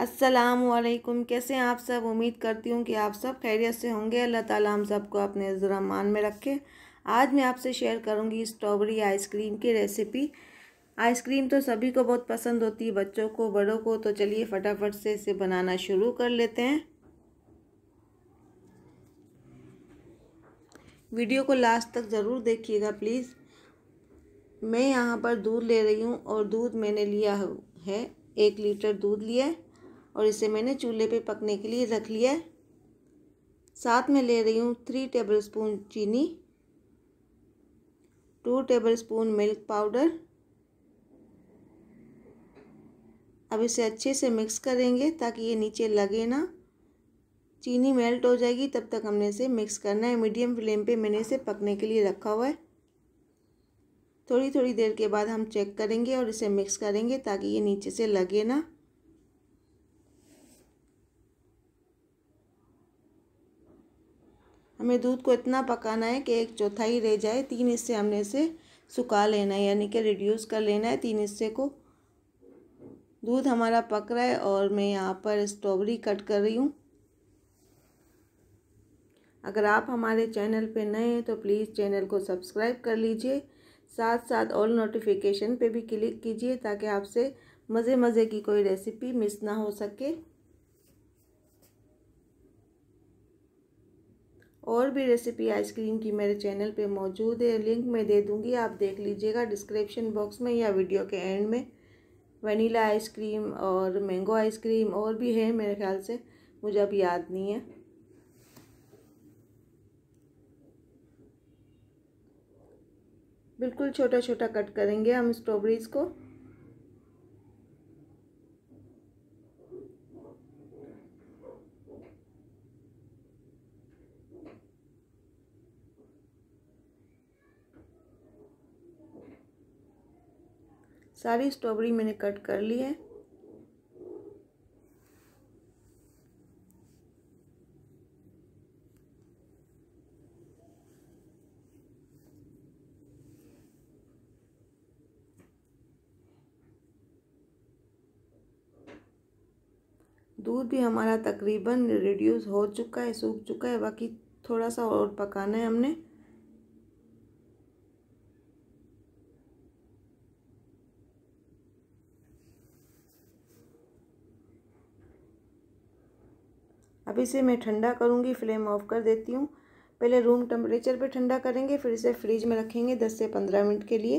असलकुम कैसे हैं आप सब उम्मीद करती हूँ कि आप सब खैरियत से होंगे अल्लाह ताला हम सबको अपने ज़रामान में रखे आज मैं आपसे शेयर करूँगी स्ट्रॉबेरी आइसक्रीम की रेसिपी आइसक्रीम तो सभी को बहुत पसंद होती है बच्चों को बड़ों को तो चलिए फटाफट से इसे बनाना शुरू कर लेते हैं वीडियो को लास्ट तक ज़रूर देखिएगा प्लीज़ मैं यहाँ पर दूध ले रही हूँ और दूध मैंने लिया है एक लीटर दूध लिया है और इसे मैंने चूल्हे पे पकने के लिए रख लिया है साथ में ले रही हूँ थ्री टेबलस्पून चीनी टू टेबलस्पून मिल्क पाउडर अब इसे अच्छे से मिक्स करेंगे ताकि ये नीचे लगे ना चीनी मेल्ट हो जाएगी तब तक हमने इसे मिक्स करना है मीडियम फ्लेम पे मैंने इसे पकने के लिए रखा हुआ है थोड़ी थोड़ी देर के बाद हम चेक करेंगे और इसे मिक्स करेंगे ताकि ये नीचे से लगे ना हमें दूध को इतना पकाना है कि एक चौथाई रह जाए तीन हिस्से हमने इसे सुखा लेना है यानी कि रिड्यूस कर लेना है तीन हिस्से को दूध हमारा पक रहा है और मैं यहाँ पर स्ट्रॉबेरी कट कर रही हूँ अगर आप हमारे चैनल पे नए हैं तो प्लीज़ चैनल को सब्सक्राइब कर लीजिए साथ साथ ऑल नोटिफिकेशन पे भी क्लिक कीजिए ताकि आपसे मज़े मज़े की कोई रेसिपी मिस ना हो सके और भी रेसिपी आइसक्रीम की मेरे चैनल पे मौजूद है लिंक मैं दे दूँगी आप देख लीजिएगा डिस्क्रिप्शन बॉक्स में या वीडियो के एंड में वनीला आइसक्रीम और मैंगो आइसक्रीम और भी है मेरे ख्याल से मुझे अब याद नहीं है बिल्कुल छोटा छोटा कट करेंगे हम स्ट्रॉबेरीज़ को सारी स्ट्रॉबेरी मैंने कट कर ली है दूध भी हमारा तकरीबन रिड्यूस हो चुका है सूख चुका है बाकी थोड़ा सा और पकाना है हमने अब इसे मैं ठंडा करूँगी फ्लेम ऑफ कर देती हूँ पहले रूम टेम्परेचर पे ठंडा करेंगे फिर इसे फ्रिज में रखेंगे दस से पंद्रह मिनट के लिए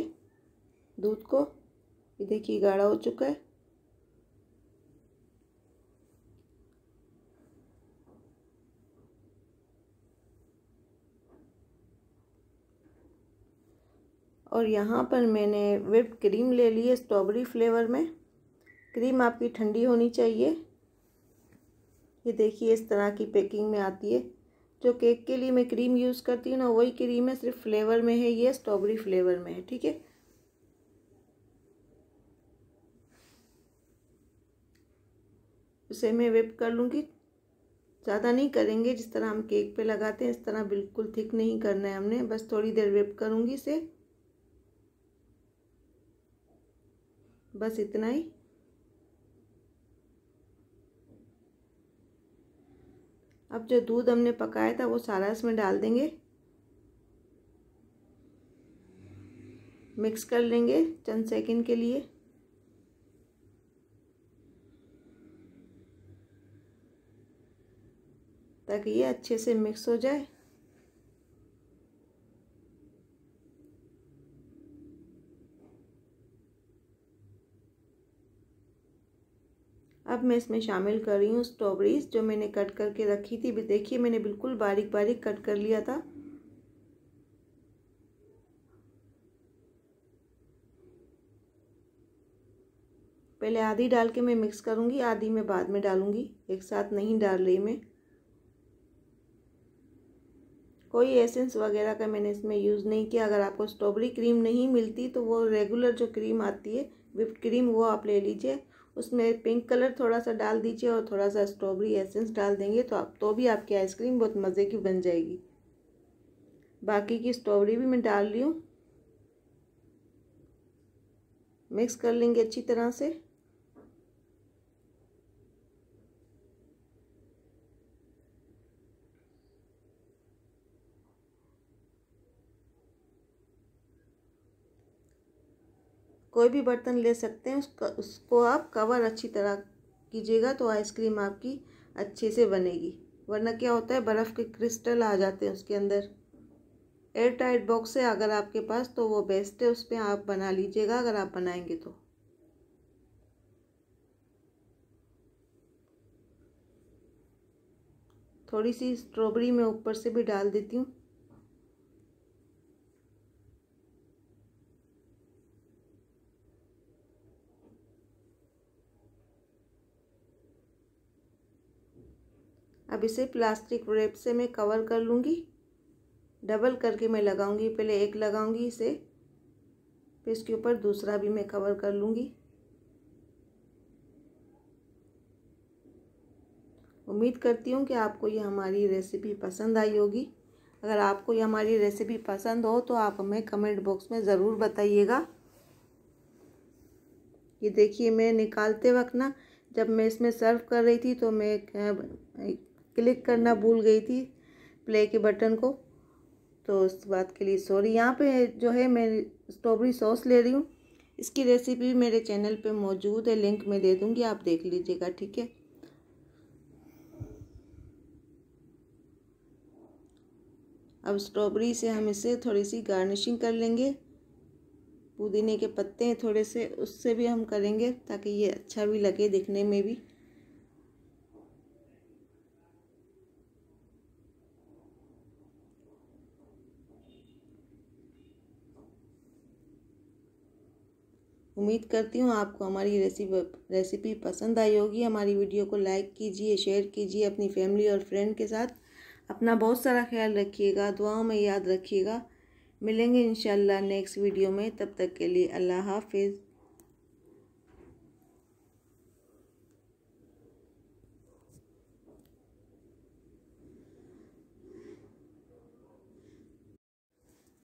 दूध को ये देखिए गाढ़ा हो चुका है और यहाँ पर मैंने विप क्रीम ले ली है स्ट्रॉबेरी फ्लेवर में क्रीम आपकी ठंडी होनी चाहिए ये देखिए इस तरह की पैकिंग में आती है जो केक के लिए मैं क्रीम यूज़ करती हूँ ना वही क्रीम है सिर्फ फ्लेवर में है ये स्ट्रॉबेरी फ्लेवर में है ठीक है उसे मैं वेप कर लूँगी ज़्यादा नहीं करेंगे जिस तरह हम केक पे लगाते हैं इस तरह बिल्कुल थिक नहीं करना है हमने बस थोड़ी देर वेप करूँगी इसे बस इतना ही अब जो दूध हमने पकाया था वो सारा इसमें डाल देंगे मिक्स कर लेंगे चंद सेकंड के लिए ताकि ये अच्छे से मिक्स हो जाए अब मैं इसमें शामिल कर रही हूँ स्ट्रॉबेरीज जो मैंने कट करके रखी थी देखिए मैंने बिल्कुल बारीक बारीक कट कर लिया था पहले आधी डाल के मैं मिक्स करूँगी आधी मैं बाद में डालूँगी एक साथ नहीं डाल रही मैं कोई एसेंस वगैरह का मैंने इसमें यूज़ नहीं किया अगर आपको स्ट्रॉबेरी क्रीम नहीं मिलती तो वो रेगुलर जो क्रीम आती है विप्ड क्रीम वो आप ले लीजिए उसमें पिंक कलर थोड़ा सा डाल दीजिए और थोड़ा सा स्ट्रॉबेरी एसेंस डाल देंगे तो आप तो भी आपकी आइसक्रीम बहुत मज़े की बन जाएगी बाकी की स्ट्रॉबेरी भी मैं डाल रही हूँ मिक्स कर लेंगे अच्छी तरह से कोई भी बर्तन ले सकते हैं उसका उसको आप कवर अच्छी तरह कीजिएगा तो आइसक्रीम आपकी अच्छे से बनेगी वरना क्या होता है बर्फ़ के क्रिस्टल आ जाते हैं उसके अंदर एयर टाइट बॉक्स है अगर आपके पास तो वो बेस्ट है उस पर आप बना लीजिएगा अगर आप बनाएंगे तो थोड़ी सी स्ट्रॉबेरी मैं ऊपर से भी डाल देती हूँ अब इसे प्लास्टिक रेप से मैं कवर कर लूँगी डबल करके मैं लगाऊँगी पहले एक लगाऊँगी इसे फिर इसके ऊपर दूसरा भी मैं कवर कर लूँगी उम्मीद करती हूँ कि आपको ये हमारी रेसिपी पसंद आई होगी अगर आपको ये हमारी रेसिपी पसंद हो तो आप हमें कमेंट बॉक्स में ज़रूर बताइएगा ये देखिए मैं निकालते वक्त ना जब मैं इसमें सर्व कर रही थी तो मैं क्लिक करना भूल गई थी प्ले के बटन को तो उस बात के लिए सॉरी यहाँ पे जो है मैं स्ट्रॉबेरी सॉस ले रही हूँ इसकी रेसिपी मेरे चैनल पे मौजूद है लिंक मैं दे दूँगी आप देख लीजिएगा ठीक है अब स्ट्रॉबेरी से हम इसे थोड़ी सी गार्निशिंग कर लेंगे पुदीने के पत्ते हैं थोड़े से उससे भी हम करेंगे ताकि ये अच्छा भी लगे दिखने में भी उम्मीद करती हूँ आपको हमारी रेसिपी रेसिपी पसंद आई होगी हमारी वीडियो को लाइक कीजिए शेयर कीजिए अपनी फैमिली और फ्रेंड के साथ अपना बहुत सारा ख्याल रखिएगा दुआओं में याद रखिएगा मिलेंगे इंशाल्लाह नेक्स्ट वीडियो में तब तक के लिए अल्लाह हाफिज़